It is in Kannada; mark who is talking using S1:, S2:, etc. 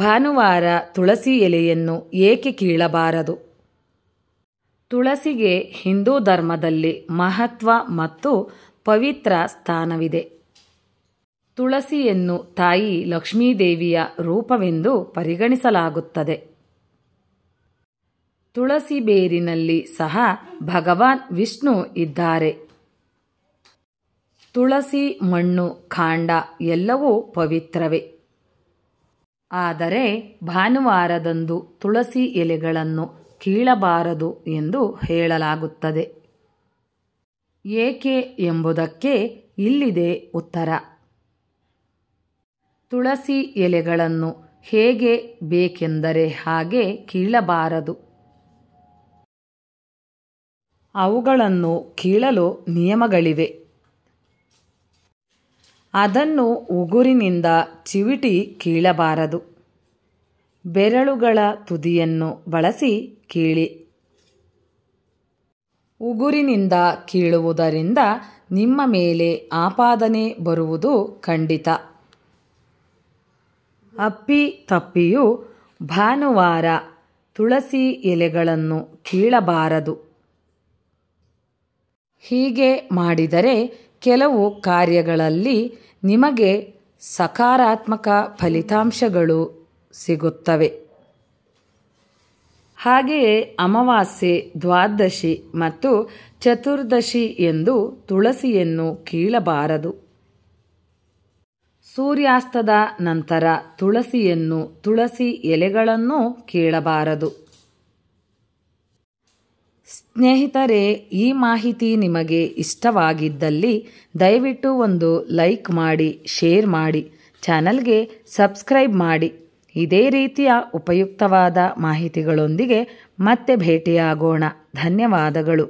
S1: ಭಾನುವಾರ ತುಳಸಿ ಎಲೆಯನ್ನು ಏಕೆ ಕೀಳಬಾರದು ತುಳಸಿಗೆ ಹಿಂದೂ ಧರ್ಮದಲ್ಲಿ ಮಹತ್ವ ಮತ್ತು ಪವಿತ್ರ ಸ್ಥಾನವಿದೆ ತುಳಸಿಯನ್ನು ತಾಯಿ ಲಕ್ಷ್ಮೀದೇವಿಯ ರೂಪವೆಂದು ಪರಿಗಣಿಸಲಾಗುತ್ತದೆ ತುಳಸಿ ಬೇರಿನಲ್ಲಿ ಸಹ ಭಗವಾನ್ ವಿಷ್ಣು ಇದ್ದಾರೆ ತುಳಸಿ ಮಣ್ಣು ಕಾಂಡ ಎಲ್ಲವೂ ಪವಿತ್ರವೇ ಆದರೆ ಭಾನುವಾರದಂದು ತುಳಸಿ ಎಲೆಗಳನ್ನು ಕೀಳಬಾರದು ಎಂದು ಹೇಳಲಾಗುತ್ತದೆ ಏಕೆ ಎಂಬುದಕ್ಕೆ ಇಲ್ಲಿದೆ ಉತ್ತರ ತುಳಸಿ ಎಲೆಗಳನ್ನು ಹೇಗೆ ಬೇಕೆಂದರೆ ಹಾಗೆ ಕೀಳಬಾರದು ಅವುಗಳನ್ನು ಕೀಳಲು ನಿಯಮಗಳಿವೆ ಅದನ್ನು ಉಗುರಿನಿಂದ ಚಿವಿಟಿ ಕೀಳಬಾರದು ಬೆರಳುಗಳ ತುದಿಯನ್ನು ಬಳಸಿ ಕೀಳಿ ಉಗುರಿನಿಂದ ಕೀಳುವುದರಿಂದ ನಿಮ್ಮ ಮೇಲೆ ಆಪಾದನೆ ಬರುವುದು ಖಂಡಿತ ಅಪ್ಪಿ ತಪ್ಪಿಯು ಭಾನುವಾರ ತುಳಸಿ ಎಲೆಗಳನ್ನು ಕೀಳಬಾರದು ಹೀಗೆ ಮಾಡಿದರೆ ಕೆಲವು ಕಾರ್ಯಗಳಲ್ಲಿ ನಿಮಗೆ ಸಕಾರಾತ್ಮಕ ಫಲಿತಾಂಶಗಳು ಸಿಗುತ್ತವೆ ಹಾಗೆಯೇ ಅಮಾವಾಸ್ಯೆ ದ್ವಾದಶಿ ಮತ್ತು ಚತುರ್ದಶಿ ಎಂದು ತುಳಸಿಯನ್ನು ಕೀಳಬಾರದು ಸೂರ್ಯಾಸ್ತದ ನಂತರ ತುಳಸಿಯನ್ನು ತುಳಸಿ ಎಲೆಗಳನ್ನು ಕೀಳಬಾರದು ಸ್ನೇಹಿತರೆ ಈ ಮಾಹಿತಿ ನಿಮಗೆ ಇಷ್ಟವಾಗಿದ್ದಲ್ಲಿ ದಯವಿಟ್ಟು ಒಂದು ಲೈಕ್ ಮಾಡಿ ಶೇರ್ ಮಾಡಿ ಚಾನಲ್ಗೆ ಸಬ್ಸ್ಕ್ರೈಬ್ ಮಾಡಿ ಇದೇ ರೀತಿಯ ಉಪಯುಕ್ತವಾದ ಮಾಹಿತಿಗಳೊಂದಿಗೆ ಮತ್ತೆ ಭೇಟಿಯಾಗೋಣ ಧನ್ಯವಾದಗಳು